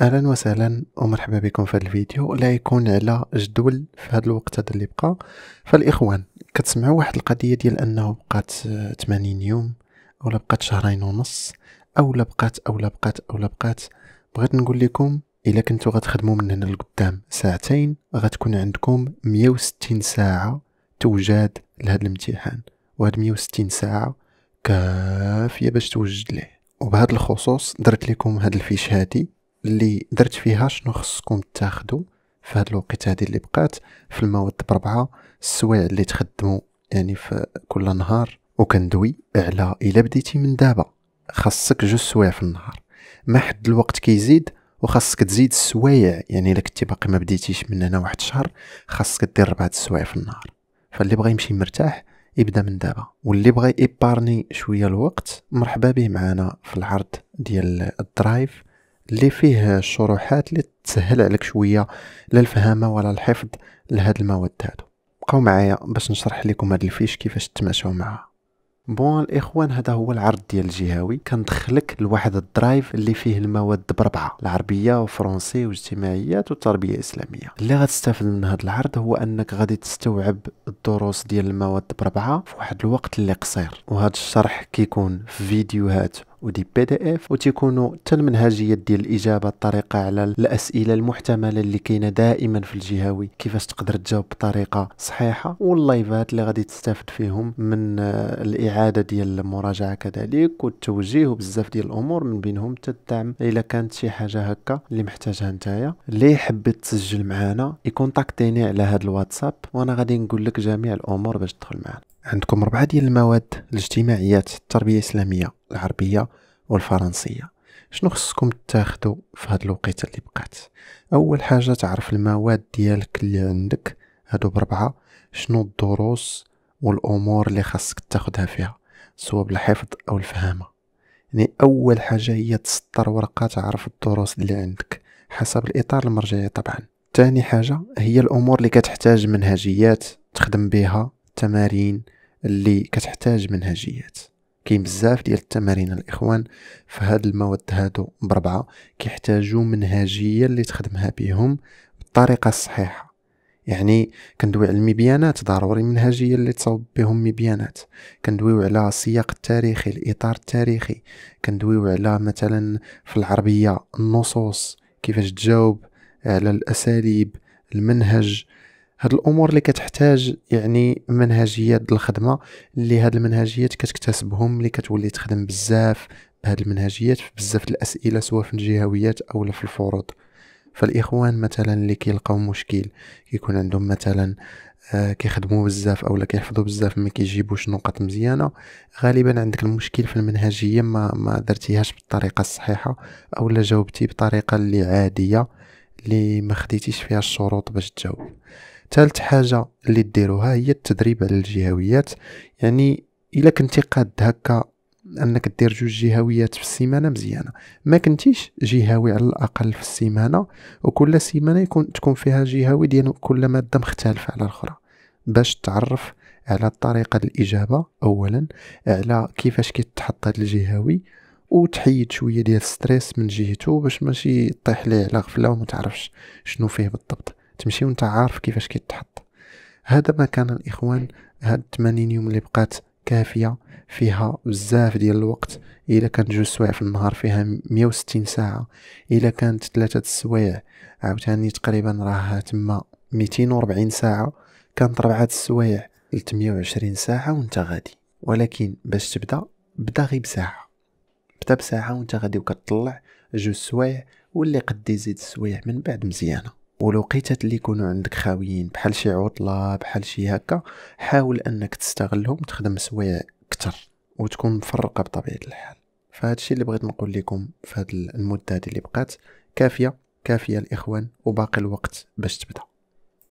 اهلا وسهلا ومرحبا بكم في هذا الفيديو لا يكون على جدول في هذا الوقت هذا اللي بقى فالاخوان كتسمعوا واحد القضيه ديال انه بقات 80 يوم اولا بقات شهرين ونص اولا بقات اولا بقات اولا بقات بغيت نقول لكم الا كنتو غتخدموا من هنا لقدام ساعتين غتكون عندكم 160 ساعه توجد لهذا الامتحان وهاد 160 ساعه كافيه باش توجد ليه وبهذا الخصوص درت لكم هذا الفيش هادي اللي درت فيها شنو خصكم تاخدو في هاد الوقيته هادي اللي بقات في المواد بربعه السوايع اللي تخدموا يعني في كل نهار وكندوي على الا بديتي من دابا خاصك جوج سوايع في النهار ما حد الوقت كيزيد وخاصك تزيد السوايع يعني الا كنتي باقي ما بديتيش من هنا واحد الشهر خاصك دير ربعة السوايع في النهار فاللي بغى يمشي مرتاح يبدا من دابا واللي بغى يبارني شويه الوقت مرحبا به معنا في العرض ديال الدرايف اللي فيه الشروحات اللي تسهل عليك شويه لا الفهامه ولا الحفظ لهاد المواد هادو بقاو معايا باش نشرح لكم هاد الفيش كيفاش تماشاو معاها بون الاخوان هذا هو العرض ديال الجهوي كندخلك لواحد الدرايف اللي فيه المواد بربعه العربيه والفرنسي واجتماعيات والتربيه اسلاميه اللي غتستافد من هذا العرض هو انك غادي تستوعب الدروس ديال المواد بربعه في واحد الوقت اللي قصير وهذا الشرح كيكون في فيديوهات ودي بي دي اف وتيكونوا حتى المنهجيات ديال الاجابه الطريقه على الاسئله المحتمله اللي كاينه دائما في الجهوي كيفاش تقدر تجاوب بطريقه صحيحه واللايفات اللي غادي تستافد فيهم من آه، الاعاده ديال المراجعه كذلك والتوجيه وبزاف ديال الامور من بينهم حتى الدعم الا كانت شي حاجه هكا اللي محتاجها نتايا اللي حبيت تسجل معنا يكونتاكتيني على هذا الواتساب وانا غادي نقول لك جميع الامور باش تدخل معنا عندكم ربعة ديال المواد الاجتماعيات التربية الإسلامية العربية والفرنسية شنو خصكم تاخدو في هاد الوقيته اللي بقات اول حاجه تعرف المواد ديالك اللي عندك هادو بربعه شنو الدروس والامور اللي خاصك تاخدها فيها سواء بالحفظ او الفهامه يعني اول حاجه هي تسطر ورقه تعرف الدروس اللي عندك حسب الاطار المرجعي طبعا تاني حاجه هي الامور اللي كتحتاج منهجيات تخدم بها تمارين اللي كتحتاج منهجيات كاين بزاف ديال التمارين الاخوان فهاد المواد هادو بربعه كيحتاجوا منهجيه اللي تخدمها بهم بالطريقه الصحيحه يعني كندوي على المبيانات ضروري منهجيه اللي تصاوب بهم مبيانات كندويو على السياق التاريخي الاطار التاريخي كندويو على مثلا في العربيه النصوص كيفاش تجاوب على الاساليب المنهج هاد الامور اللي كتحتاج يعني منهجيات الخدمه اللي هاد المنهجيات كتكتسبهم اللي كتولي تخدم بزاف بهاد المنهجيات في بزاف الاسئله سواء في الجهويات او في الفروض فالاخوان مثلا اللي كيلقاو مشكل كيكون عندهم مثلا آه كيخدموا بزاف اولا كيحفظوا بزاف ما كيجيبوش نقط مزيانه غالبا عندك المشكل في المنهجيه ما ما درتيهاش بالطريقه الصحيحه اولا جاوبتي بطريقه اللي عاديه اللي ما خديتيش فيها الشروط باش تجاوب ثالث حاجه اللي ديروها هي التدريب على الجهويات يعني الا كنتي قاد هكا انك دير جوج جهويات في السيمانه مزيانه ما كنتيش جهوي على الاقل في السيمانه وكل سيمانه يكون تكون فيها جهوي ديال كل ماده مختلفه على الاخرى باش تعرف على طريقه الاجابه اولا على كيفاش كيتحط هذا الجهوي وتحيد شويه ديال الستريس من جهته باش ماشي طيح ليه على غفله ومتعرفش شنو فيه بالضبط تمشي وانت عارف كيفاش كيتحط هذا ما كان الاخوان هاد 80 يوم اللي بقات كافيه فيها بزاف ديال الوقت الا كان جوج سوايع في النهار فيها 160 ساعه الا كانت ثلاثه السوايع عاوتاني تقريبا راه تما 240 ساعه كانت ربعه السوايع 320 ساعه وانت غادي ولكن باش تبدا بدا غير بساعه بدا بساعه وانت غادي وكتطلع جوج سوايع واللي قد يزيد السوايع من بعد مزيانه والوقيتات اللي يكونوا عندك خاويين بحال شي عطله بحال شي هكا حاول انك تستغلهم تخدم سوايع اكثر وتكون مفرقه بطبيعه الحال فهذا الشيء اللي بغيت نقول لكم في هذه المده اللي بقات كافيه كافيه الاخوان وباقي الوقت باش تبدا